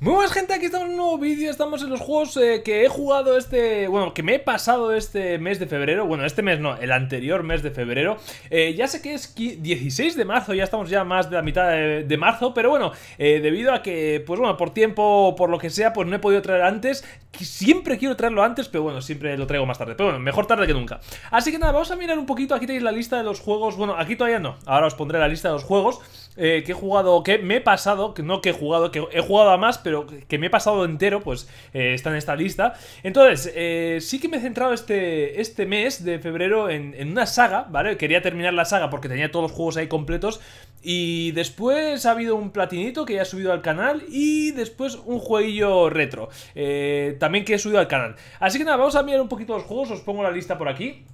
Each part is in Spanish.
Muy buenas gente, aquí estamos en un nuevo vídeo, estamos en los juegos eh, que he jugado este, bueno, que me he pasado este mes de febrero, bueno, este mes no, el anterior mes de febrero, eh, ya sé que es 16 de marzo, ya estamos ya más de la mitad de, marzo, pero bueno, eh, debido a que, pues bueno, por tiempo, por lo que sea, pues no he podido traer antes, siempre quiero traerlo antes, pero bueno, siempre lo traigo más tarde, pero bueno, mejor tarde que nunca. Así que nada, vamos a mirar un poquito, aquí tenéis la lista de los juegos, bueno, aquí todavía no, ahora os pondré la lista de los juegos que he jugado, que me he pasado, no que he jugado, que he jugado a más, pero que me he pasado entero, pues eh, está en esta lista. Entonces, eh, sí que me he centrado este, este mes de febrero en, una saga, ¿vale? Quería terminar la saga porque tenía todos los juegos ahí completos. Y después ha habido un platinito que ya he subido al canal y después un jueguillo retro, eh, también que he subido al canal. Así que nada, vamos a mirar un poquito los juegos, os pongo la lista por aquí.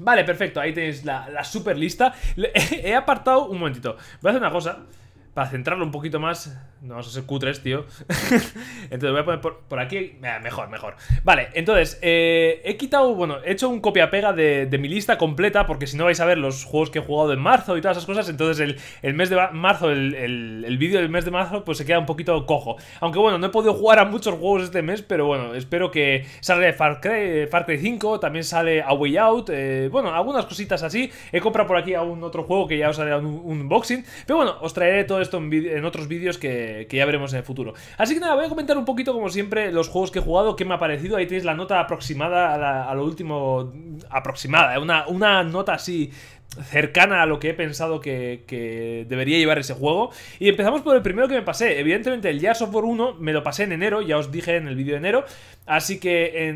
Vale, perfecto, ahí tenéis la super lista. He apartado, un momentito, voy a hacer una cosa para centrarlo un poquito más, no vamos a ser cutres, tío. entonces voy a poner por, aquí, mejor, mejor. Vale, entonces, eh, he quitado, bueno, he hecho un copia-pega de, mi lista completa, porque si no vais a ver los juegos que he jugado en marzo y todas esas cosas, entonces el, mes de marzo, el, vídeo del mes de marzo, pues se queda un poquito cojo. Aunque bueno, no he podido jugar a muchos juegos este mes, pero bueno, espero que sale Far Cry, Far 5, también sale A Way Out, eh, bueno, algunas cositas así. He comprado por aquí a un otro juego que ya os haré un, un unboxing, pero bueno, os traeré todo esto en, otros vídeos que, ya veremos en el futuro. Así que nada, voy a comentar un poquito, como siempre, los juegos que he jugado, qué me ha parecido. Ahí tenéis la nota aproximada a, lo último... Aproximada, eh, una, una nota así cercana a lo que he pensado que, debería llevar ese juego. Y empezamos por el primero que me pasé. Evidentemente, el Jazz War 1 me lo pasé en enero, ya os dije en el vídeo de enero. Así que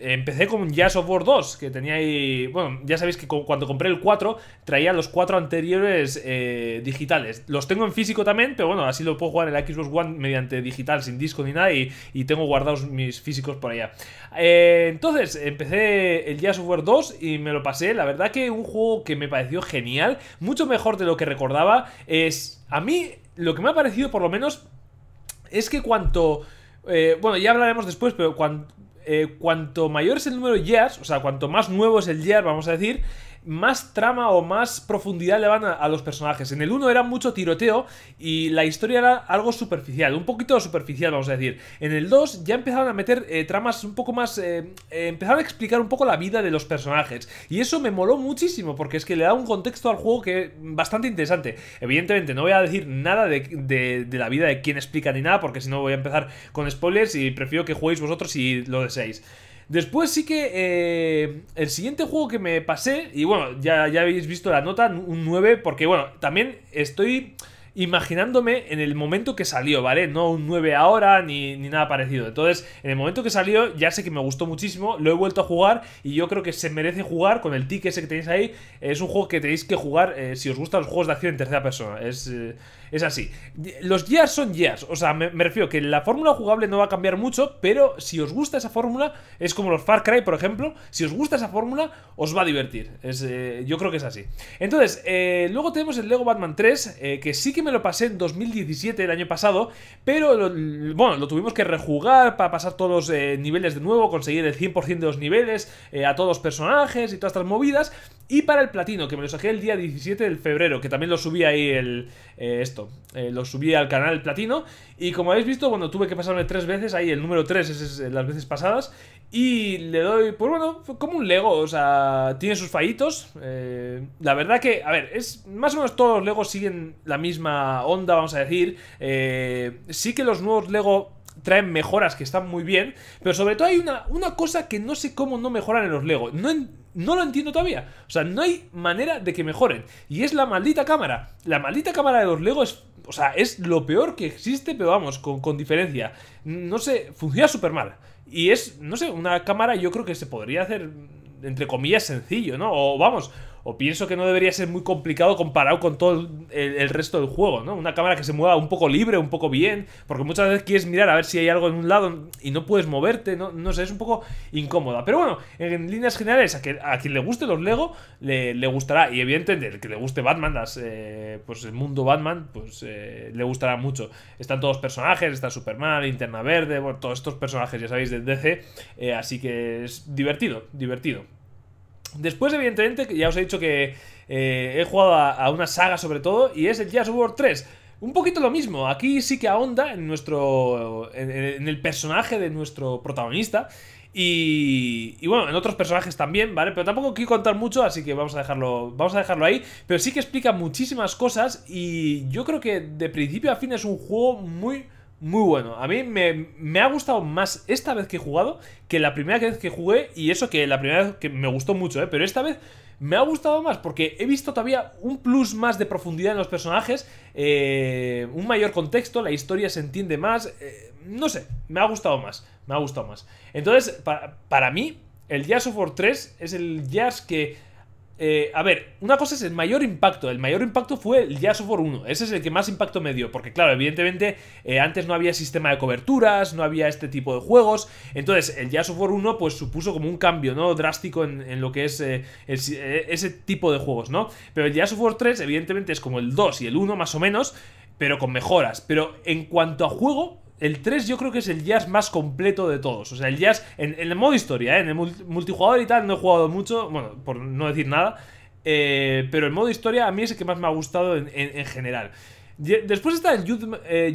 empecé con un Jazz War 2, que tenía ahí. Bueno, ya sabéis que cuando compré el 4, traía los 4 anteriores eh, digitales. Los tengo en físico también, pero bueno, así lo puedo jugar en la Xbox One mediante digital, sin disco ni nada. Y, tengo guardados mis físicos por allá. Eh, entonces, empecé el Jazz War 2 y me lo pasé. La verdad que un juego que que me pareció genial, mucho mejor de lo que recordaba. Es, a mí, lo que me ha parecido por lo menos es que cuanto... Eh, bueno, ya hablaremos después, pero cuanto, eh, cuanto mayor es el número de years, o sea, cuanto más nuevo es el year, vamos a decir, más trama o más profundidad le van a, los personajes. En el 1 era mucho tiroteo y la historia era algo superficial, un poquito superficial, vamos a decir. En el 2 ya empezaron a meter eh, tramas un poco más... Eh, eh, empezaron a explicar un poco la vida de los personajes. Y eso me moló muchísimo porque es que le da un contexto al juego que es mm, bastante interesante. Evidentemente no voy a decir nada de, la vida de quien explica ni nada porque si no voy a empezar con spoilers y prefiero que juguéis vosotros si lo deseáis. Después sí que eh, el siguiente juego que me pasé, y bueno, ya, ya habéis visto la nota, un 9, porque bueno, también estoy imaginándome en el momento que salió, ¿vale? No un 9 ahora ni, nada parecido. Entonces, en el momento que salió, ya sé que me gustó muchísimo, lo he vuelto a jugar y yo creo que se merece jugar con el ticket ese que tenéis ahí. Es un juego que tenéis que jugar eh, si os gustan los juegos de acción en tercera persona. Es, eh, es así. Los years son years o sea, me, refiero que la fórmula jugable no va a cambiar mucho, pero si os gusta esa fórmula, es como los Far Cry, por ejemplo, si os gusta esa fórmula, os va a divertir. Eh, yo creo que es así. Entonces, eh, luego tenemos el Lego Batman 3, eh, que sí que me lo pasé en 2017, el año pasado, pero bueno, lo tuvimos que rejugar para pasar todos los niveles de nuevo, conseguir el 100% de los niveles, a todos los personajes y todas estas movidas, y para el platino, que me lo saqué el día 17 de febrero, que también lo subí ahí el, eh, esto, eh, lo subí al canal platino. Y como habéis visto, bueno, tuve que pasarme tres veces, ahí el número tres es, eh, las veces pasadas. Y le doy, pues bueno, como un Lego, o sea, tiene sus fallitos. la verdad que, a ver, es más o menos todos los Legos siguen la misma onda, vamos a decir. sí que los nuevos Lego traen mejoras que están muy bien, pero sobre todo hay una, una cosa que no sé cómo no mejoran en los Lego. No, en, no lo entiendo todavía. O sea, no hay manera de que mejoren. Y es la maldita cámara. La maldita cámara de los Lego es. O sea, es lo peor que existe, pero vamos, con, con diferencia. No sé, funciona súper mal. Y es, no sé, una cámara yo creo que se podría hacer, entre comillas, sencillo, ¿no? O vamos, o pienso que no debería ser muy complicado comparado con todo el, resto del juego, ¿no? Una cámara que se mueva un poco libre, un poco bien, porque muchas veces quieres mirar a ver si hay algo en un lado y no puedes moverte, no, no sé, es un poco incómoda. Pero bueno, en, líneas generales, a, quien le guste los Lego, le, gustará. Y evidentemente, el que le guste Batman, eh, pues el mundo Batman, pues eh, le gustará mucho. Están todos los personajes, está Superman, Interna Verde, todos estos personajes, ya sabéis, del DC, eh, así que es divertido, divertido. Después, evidentemente, ya os he dicho que eh, he jugado a, una saga sobre todo, y es el Jazz War 3. Un poquito lo mismo, aquí sí que ahonda en nuestro. en, el personaje de nuestro protagonista. Y, y, bueno, en otros personajes también, ¿vale? Pero tampoco quiero contar mucho, así que vamos a dejarlo, vamos a dejarlo ahí. Pero sí que explica muchísimas cosas y yo creo que de principio a fin es un juego muy, muy bueno. A mí me, ha gustado más esta vez que he jugado que la primera vez que jugué. Y eso que la primera vez que me gustó mucho, ¿eh? Pero esta vez me ha gustado más porque he visto todavía un plus más de profundidad en los personajes. Eh, un mayor contexto, la historia se entiende más. Eh, no sé, me ha gustado más. Me ha gustado más. Entonces, para, para mí, el Jazz of War 3 es el Jazz que eh, a ver, una cosa es el mayor impacto. El mayor impacto fue el Jazz of War 1. Ese es el que más impacto me dio. Porque, claro, evidentemente, eh, antes no había sistema de coberturas, no había este tipo de juegos. Entonces, el Jazz of War 1, pues supuso como un cambio, ¿no? Drástico en, lo que es eh, ese tipo de juegos, ¿no? Pero el Jazz of War 3, evidentemente, es como el 2 y el 1, más o menos. Pero con mejoras. Pero en cuanto a juego, el 3 yo creo que es el jazz más completo de todos. O sea, el jazz en, el modo historia, ¿eh? en el multijugador y tal, no he jugado mucho, bueno, por no decir nada. Eh, pero el modo historia a mí es el que más me ha gustado en, general. Después está el Youth, eh,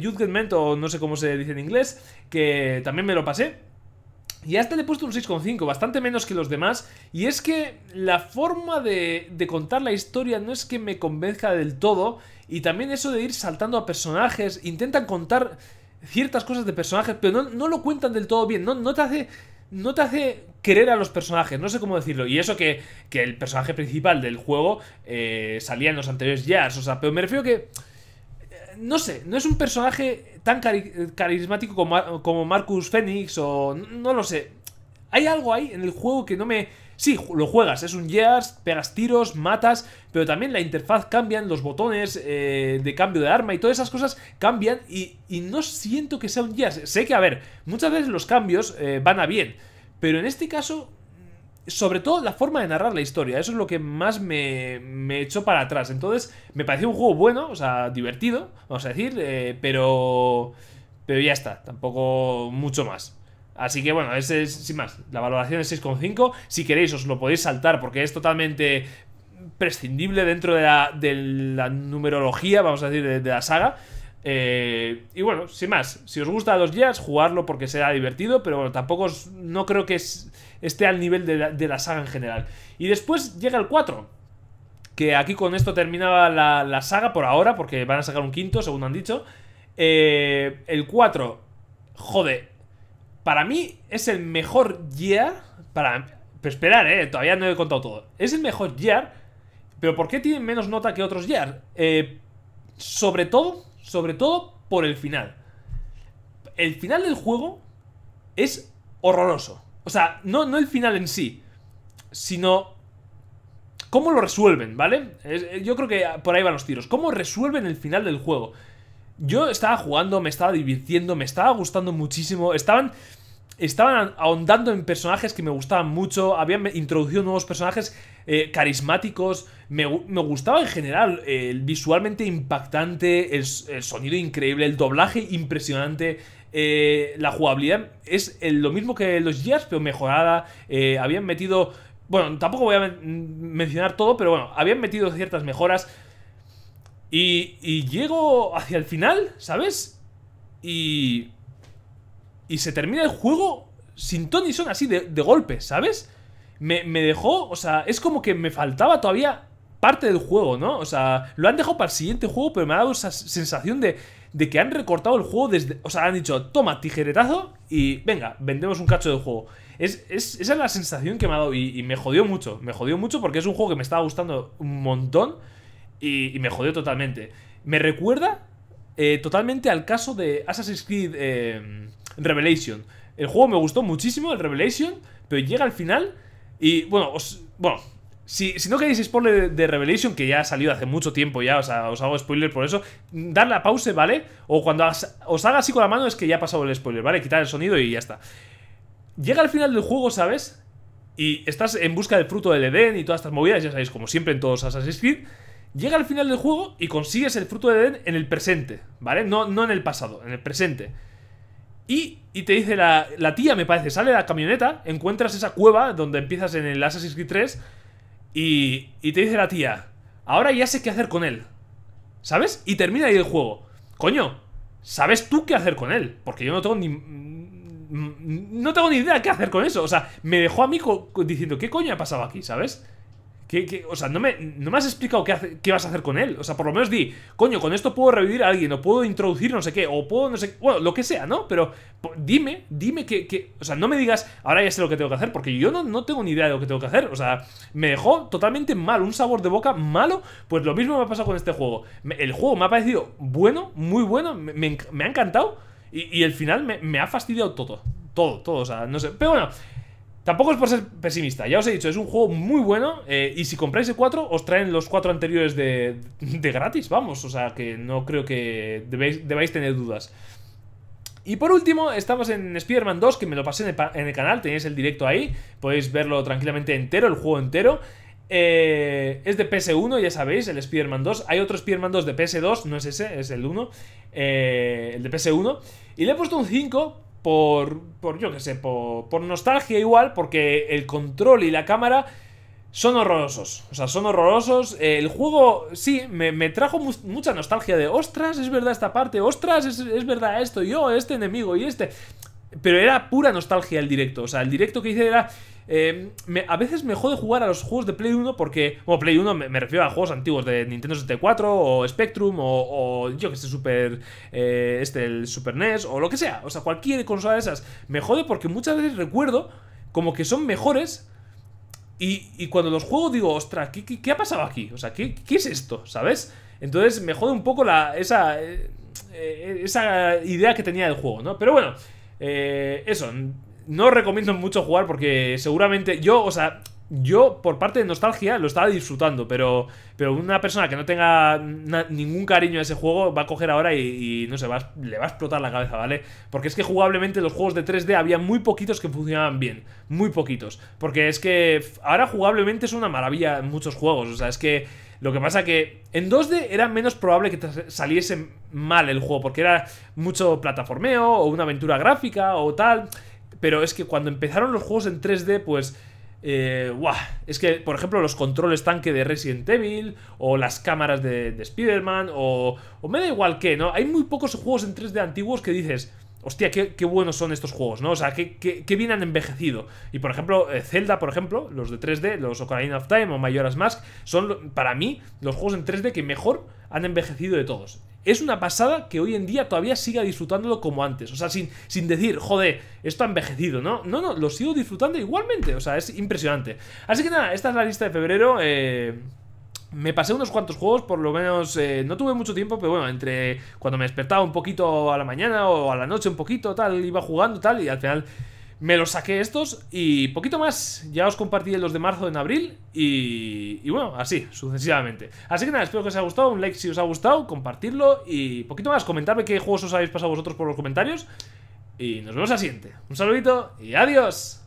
o no sé cómo se dice en inglés, que también me lo pasé. Y a este le he puesto un 6,5, bastante menos que los demás. Y es que la forma de, de, contar la historia no es que me convenzca del todo. Y también eso de ir saltando a personajes. Intentan contar ciertas cosas de personajes, pero no, no lo cuentan del todo bien, no, no te hace no te hace querer a los personajes, no sé cómo decirlo. Y eso que, el personaje principal del juego eh, salía en los anteriores jazz, o sea, pero me refiero que... Eh, no sé, no es un personaje tan carismático como, como Marcus Fenix o... no lo sé. Hay algo ahí en el juego que no me Sí, lo juegas, es un Gears, pegas tiros, matas, pero también la interfaz cambian, los botones eh, de cambio de arma y todas esas cosas cambian y, no siento que sea un Gears. Sé que, a ver, muchas veces los cambios eh, van a bien, pero en este caso, sobre todo la forma de narrar la historia, eso es lo que más me, echó para atrás. Entonces, me pareció un juego bueno, o sea, divertido, vamos a decir, eh, pero... Pero ya está, tampoco mucho más. Así que bueno, ese es, sin más, la valoración es 6,5. Si queréis os lo podéis saltar porque es totalmente prescindible dentro de la, numerología, vamos a decir, de, la saga. Eh, y bueno, sin más, si os gusta los días jugarlo porque será divertido, pero bueno, tampoco os, no creo que esté al nivel de la, saga en general. Y después llega el 4, que aquí con esto terminaba la, saga por ahora, porque van a sacar un quinto, según han dicho. Eh, el 4, joder, para mí es el mejor year. Para, pero esperar, eh, todavía no he contado todo. Es el mejor year. Pero ¿por qué tiene menos nota que otros year? Eh, sobre todo, sobre todo por el final. El final del juego es horroroso. O sea, no, no el final en sí, sino cómo lo resuelven, ¿vale? Eh, yo creo que por ahí van los tiros. ¿Cómo resuelven el final del juego? Yo estaba jugando, me estaba divirtiendo, me estaba gustando muchísimo. Estaban estaban ahondando en personajes que me gustaban mucho, habían introducido nuevos personajes eh, carismáticos, me, gustaba en general, eh, el visualmente impactante, el, sonido increíble, el doblaje impresionante. Eh, la jugabilidad es lo mismo que los Gears, pero mejorada. habían metido. Bueno, tampoco voy a mencionar todo, pero bueno, habían metido ciertas mejoras. y llego hacia el final, ¿sabes? Y y se termina el juego sin Tony son, así de, golpe, ¿sabes? Me, dejó, o sea, es como que me faltaba todavía parte del juego, ¿no? O sea, lo han dejado para el siguiente juego, pero me ha dado esa sensación de, que han recortado el juego desde... O sea, han dicho, toma, tijeretazo y venga, vendemos un cacho del juego. esa es la sensación que me ha dado y, me jodió mucho, me jodió mucho porque es un juego que me estaba gustando un montón y, me jodió totalmente. Me recuerda eh, totalmente al caso de Assassin's Creed... Eh, Revelation. El juego me gustó muchísimo, el Revelation, pero llega al final y, bueno, bueno si, no queréis spoiler de, Revelation, que ya ha salido hace mucho tiempo ya, os hago spoiler por eso, Dar la pausa ¿vale? O cuando os haga así con la mano es que ya ha pasado el spoiler, ¿vale? Quitar el sonido y ya está. Llega al final del juego, ¿sabes? Y estás en busca del fruto del Edén y todas estas movidas, ya sabéis, como siempre en todos Assassin's Creed. Llega al final del juego y consigues el fruto del Edén en el presente, ¿vale? No, no en el pasado, en el presente. Y, te dice la, tía, me parece, sale de la camioneta, encuentras esa cueva donde empiezas en el Assassin's Creed 3 y, y te dice la tía, ahora ya sé qué hacer con él. ¿Sabes? Y termina ahí el juego. Coño, ¿sabes tú qué hacer con él? Porque yo no tengo ni... Mm, mm, no tengo ni idea qué hacer con eso. O sea, me dejó a mí diciendo, ¿qué coño ha pasado aquí? ¿Sabes? O sea, no me, no has explicado qué, qué, vas a hacer con él. O sea, por lo menos di, coño, con esto puedo revivir a alguien, o puedo introducir no sé qué, o puedo no sé Bueno, lo que sea, ¿no? Pero dime, dime que, O sea, no me digas, ahora ya sé lo que tengo que hacer, porque yo no, no tengo ni idea de lo que tengo que hacer. O sea, me dejó totalmente mal, un sabor de boca malo. Pues lo mismo me ha pasado con este juego. el juego me ha parecido bueno, muy bueno, me, ha encantado, y, y el final me, me ha fastidiado todo. Todo, todo, o sea, no sé. Pero bueno, Tampoco es por ser pesimista, ya os he dicho, es un juego muy bueno eh, y si compráis el 4 os traen los 4 anteriores de, gratis, vamos, o sea que no creo que debéis, debáis tener dudas. Y por último, estamos en Spider-Man 2, que me lo pasé en el, canal, tenéis el directo ahí, podéis verlo tranquilamente entero, el juego entero. Eh, es de PS1, ya sabéis, el Spider-Man 2. Hay otro Spider-Man 2 de PS2, no es ese, es el 1, eh, el de PS1. Y le he puesto un 5 por, por yo qué sé, por, nostalgia igual, porque el control y la cámara son horrorosos. O sea, son horrorosos. Eh, el juego, sí, me, trajo mucha nostalgia de, ostras, es verdad esta parte, ostras, es, es verdad esto, yo, este enemigo y este. Pero era pura nostalgia el directo. O sea, el directo que hice era. Eh, a veces me jode jugar a los juegos de Play 1 porque. Bueno, Play 1 me, refiero a juegos antiguos de Nintendo 64 o Spectrum o, yo que sé, Super. Eh, este, el Super NES o lo que sea. O sea, cualquier consola de esas. Me jode porque muchas veces recuerdo como que son mejores. Y, y cuando los juego digo, ostras, ¿qué, ha pasado aquí? O sea, ¿qué, es esto? ¿Sabes? Entonces me jode un poco la, esa, eh, esa idea que tenía del juego, ¿no? Pero bueno. Eh, eso, no recomiendo mucho jugar porque seguramente yo, o sea, yo por parte de nostalgia lo estaba disfrutando, pero, pero una persona que no tenga ningún cariño a ese juego va a coger ahora y, no sé, le va a explotar la cabeza, ¿vale? Porque es que jugablemente los juegos de 3D había muy poquitos que funcionaban bien, muy poquitos. Porque es que ahora jugablemente es una maravilla en muchos juegos, o sea, es que lo que pasa que en 2D era menos probable que saliese mal el juego, porque era mucho plataformeo o una aventura gráfica o tal. Pero es que cuando empezaron los juegos en 3D, pues... Eh, es que, por ejemplo, los controles tanque de Resident Evil, o las cámaras de, Spider-Man, o, o me da igual que, ¿no? Hay muy pocos juegos en 3D antiguos que dices, hostia, qué, buenos son estos juegos, ¿no? O sea, qué, bien han envejecido. Y por ejemplo, eh, Zelda, por ejemplo, los de 3D, los Ocarina of Time o Majora's Mask, son para mí los juegos en 3D que mejor han envejecido de todos. Es una pasada que hoy en día todavía siga disfrutándolo como antes. O sea, sin, sin decir, joder, esto ha envejecido, ¿no? No, no, lo sigo disfrutando igualmente. O sea, es impresionante. Así que nada, esta es la lista de febrero. Eh... Me pasé unos cuantos juegos, por lo menos eh, no tuve mucho tiempo, pero bueno, entre cuando me despertaba un poquito a la mañana o a la noche un poquito, tal, iba jugando, tal, y al final me los saqué estos y poquito más. Ya os compartí los de marzo en abril y, bueno, así, sucesivamente. Así que nada, espero que os haya gustado, un like si os ha gustado, compartirlo y poquito más, comentarme qué juegos os habéis pasado vosotros por los comentarios. Y nos vemos al siguiente. Un saludito y adiós.